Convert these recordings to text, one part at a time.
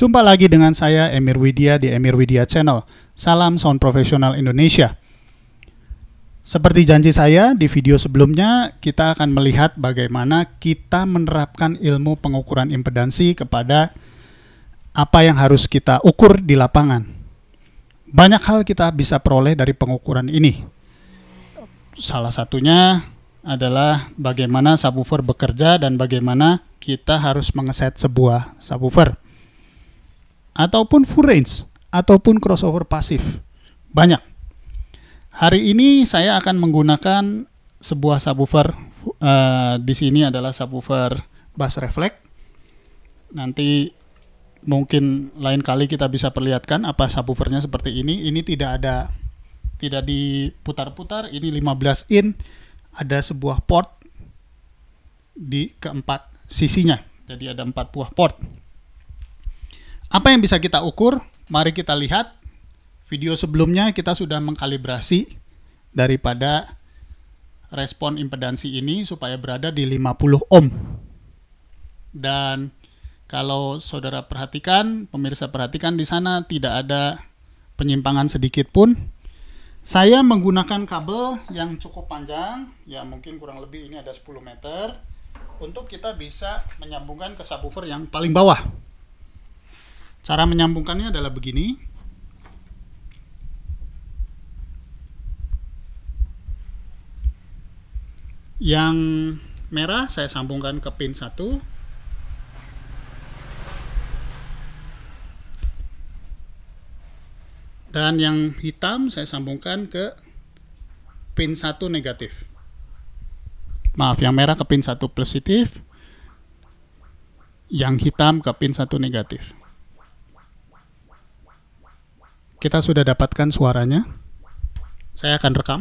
Jumpa lagi dengan saya Emir Widya di Emir Widya Channel. Salam Sound Profesional Indonesia. Seperti janji saya di video sebelumnya, kita akan melihat bagaimana kita menerapkan ilmu pengukuran impedansi kepada apa yang harus kita ukur di lapangan. Banyak hal kita bisa peroleh dari pengukuran ini. Salah satunya adalah bagaimana subwoofer bekerja dan bagaimana kita harus mengeset sebuah subwoofer ataupun full range ataupun crossover pasif. Banyak. Hari ini saya akan menggunakan sebuah subwoofer uh, di sini adalah subwoofer bass reflect. Nanti mungkin lain kali kita bisa perlihatkan apa subwoofernya seperti ini. Ini tidak ada tidak diputar-putar, ini 15 in ada sebuah port di keempat sisinya. Jadi ada empat buah port. Apa yang bisa kita ukur? Mari kita lihat video sebelumnya kita sudah mengkalibrasi daripada respon impedansi ini supaya berada di 50 ohm. Dan kalau saudara perhatikan, pemirsa perhatikan di sana tidak ada penyimpangan sedikit pun. Saya menggunakan kabel yang cukup panjang, ya mungkin kurang lebih ini ada 10 meter, untuk kita bisa menyambungkan ke subwoofer yang paling bawah. Cara menyambungkannya adalah begini. Yang merah saya sambungkan ke pin 1. Dan yang hitam saya sambungkan ke pin 1 negatif. Maaf, yang merah ke pin 1 positif. Yang hitam ke pin 1 negatif. Kita sudah dapatkan suaranya. Saya akan rekam.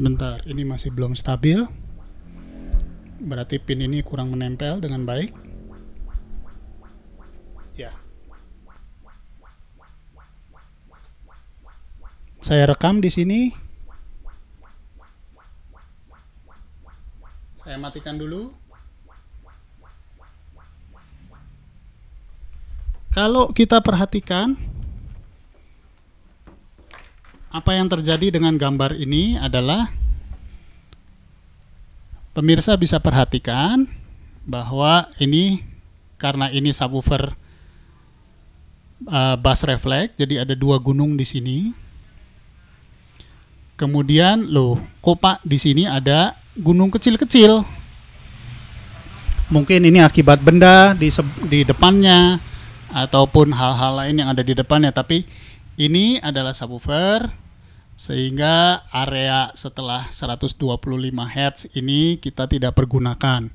sebentar ini masih belum stabil berarti pin ini kurang menempel dengan baik ya saya rekam di sini saya matikan dulu kalau kita perhatikan apa yang terjadi dengan gambar ini adalah pemirsa bisa perhatikan bahwa ini karena ini subwoofer uh, bus refleks, jadi ada dua gunung di sini. Kemudian loh, kopak di sini ada gunung kecil-kecil. Mungkin ini akibat benda di di depannya ataupun hal-hal lain yang ada di depannya, tapi ini adalah subwoofer sehingga area setelah 125 Hz ini kita tidak pergunakan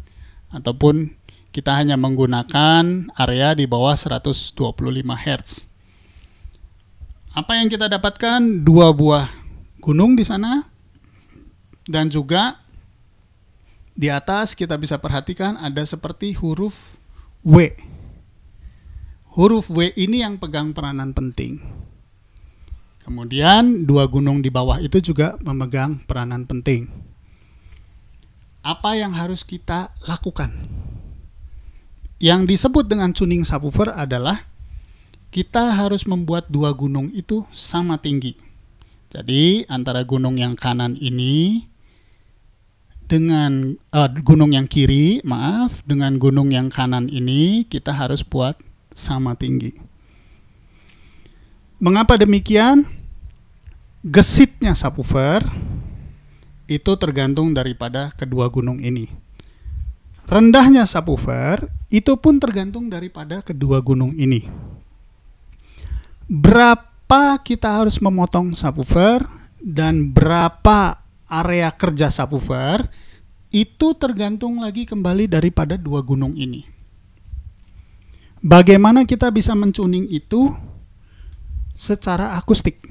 ataupun kita hanya menggunakan area di bawah 125 Hz. Apa yang kita dapatkan? Dua buah gunung di sana dan juga di atas kita bisa perhatikan ada seperti huruf W. Huruf W ini yang pegang peranan penting. Kemudian dua gunung di bawah itu juga memegang peranan penting. Apa yang harus kita lakukan? yang disebut dengan tuning subwoofer adalah kita harus membuat dua gunung itu sama tinggi. Jadi antara gunung yang kanan ini dengan uh, gunung yang kiri, maaf, dengan gunung yang kanan ini kita harus buat sama tinggi. Mengapa demikian? Gesitnya subwoofer itu tergantung daripada kedua gunung ini rendahnya subwoofer itu pun tergantung daripada kedua gunung ini. Berapa kita harus memotong subwoofer dan berapa area kerja subwoofer itu tergantung lagi kembali daripada dua gunung ini. Bagaimana kita bisa mencuning itu secara akustik?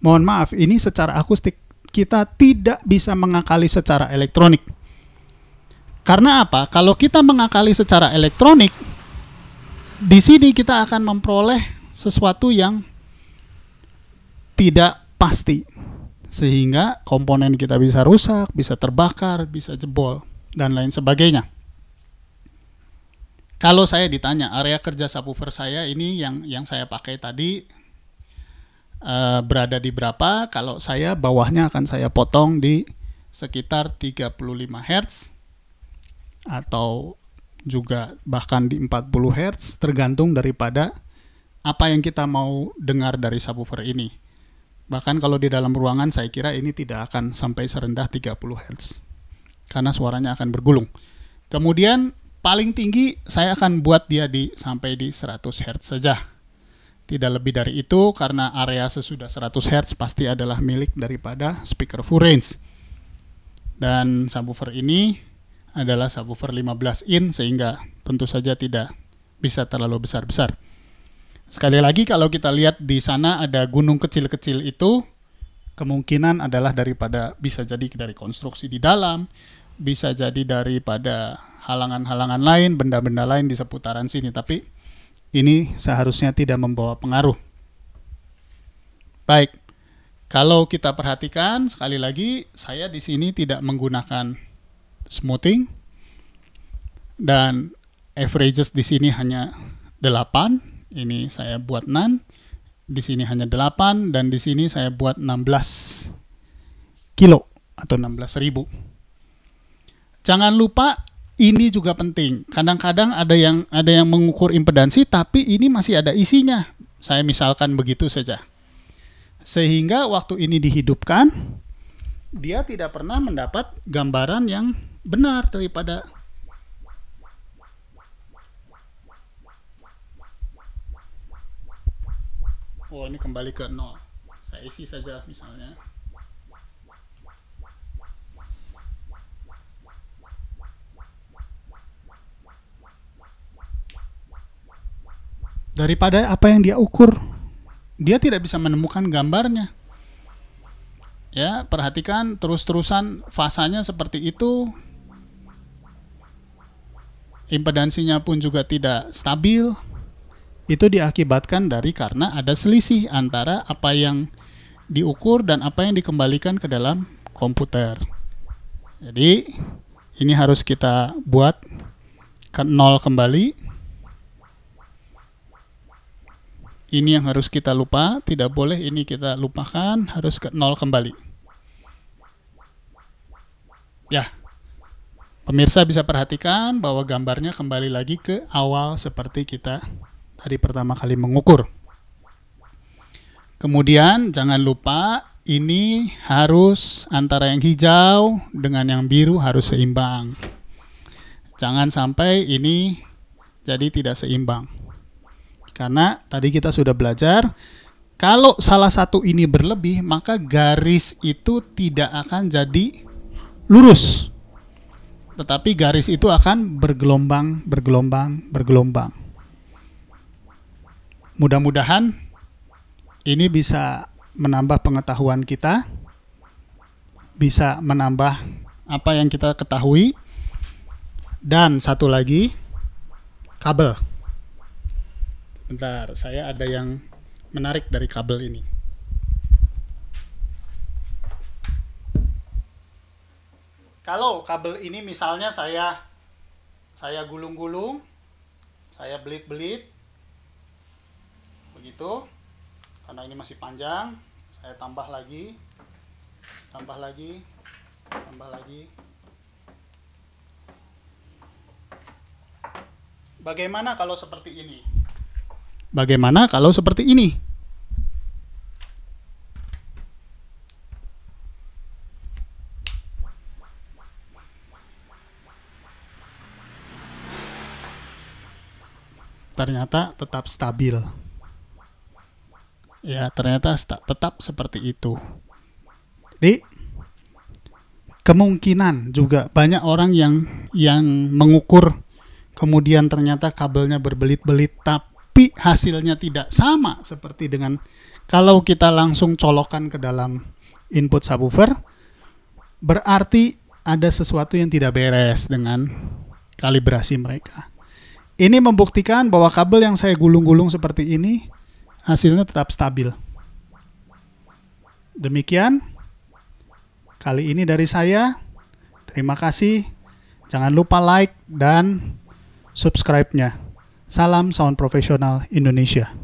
Mohon maaf, ini secara akustik kita tidak bisa mengakali secara elektronik. Karena apa? Kalau kita mengakali secara elektronik, di sini kita akan memperoleh sesuatu yang tidak pasti. Sehingga komponen kita bisa rusak, bisa terbakar, bisa jebol, dan lain sebagainya. Kalau saya ditanya area kerja subwoofer saya ini yang yang saya pakai tadi uh, berada di berapa? Kalau saya bawahnya akan saya potong di sekitar 35 Hz atau juga bahkan di 40 Hz tergantung daripada apa yang kita mau dengar dari subwoofer ini. Bahkan kalau di dalam ruangan saya kira ini tidak akan sampai serendah 30 Hz. Karena suaranya akan bergulung. Kemudian paling tinggi saya akan buat dia di sampai di 100 Hz saja. Tidak lebih dari itu karena area sesudah 100 Hz pasti adalah milik daripada speaker full range. Dan subwoofer ini adalah subwoofer 15 in sehingga tentu saja tidak bisa terlalu besar-besar. Sekali lagi kalau kita lihat di sana ada gunung kecil-kecil itu kemungkinan adalah daripada bisa jadi dari konstruksi di dalam, bisa jadi daripada halangan-halangan lain, benda-benda lain di seputaran sini, tapi ini seharusnya tidak membawa pengaruh. Baik. Kalau kita perhatikan sekali lagi saya di sini tidak menggunakan smoothing dan averages di sini hanya 8 ini saya buat nan di sini hanya 8 dan di sini saya buat 16 kilo atau belas ribu jangan lupa ini juga penting. Kadang-kadang ada yang ada yang mengukur impedansi tapi ini masih ada isinya. Saya misalkan begitu saja. Sehingga waktu ini dihidupkan dia tidak pernah mendapat gambaran yang benar daripada oh ini kembali ke nol saya isi saja misalnya daripada apa yang dia ukur dia tidak bisa menemukan gambarnya ya perhatikan terus-terusan fasanya seperti itu impedansinya pun juga tidak stabil. Itu diakibatkan dari karena ada selisih antara apa yang diukur dan apa yang dikembalikan ke dalam komputer. Jadi ini harus kita buat ke nol kembali. Ini yang harus kita lupa, tidak boleh ini kita lupakan, harus ke nol kembali. Ya, Pemirsa bisa perhatikan bahwa gambarnya kembali lagi ke awal seperti kita tadi pertama kali mengukur. Kemudian jangan lupa ini harus antara yang hijau dengan yang biru harus seimbang. Jangan sampai ini jadi tidak seimbang. Karena tadi kita sudah belajar kalau salah satu ini berlebih maka garis itu tidak akan jadi lurus tetapi garis itu akan bergelombang, bergelombang, bergelombang. Mudah-mudahan ini bisa menambah pengetahuan kita, bisa menambah apa yang kita ketahui, dan satu lagi kabel. Bentar, saya ada yang menarik dari kabel ini. kalau kabel ini misalnya saya saya gulung-gulung saya belit-belit begitu karena ini masih panjang saya tambah lagi tambah lagi tambah lagi bagaimana kalau seperti ini bagaimana kalau seperti ini ternyata tetap stabil. Ya, ternyata sta tetap seperti itu. Jadi kemungkinan juga banyak orang yang yang mengukur kemudian ternyata kabelnya berbelit-belit tapi hasilnya tidak sama seperti dengan kalau kita langsung colokan ke dalam input subwoofer berarti ada sesuatu yang tidak beres dengan kalibrasi mereka. Ini membuktikan bahwa kabel yang saya gulung-gulung seperti ini hasilnya tetap stabil. Demikian kali ini dari saya. Terima kasih. Jangan lupa like dan subscribe-nya. Salam Sound Professional Indonesia.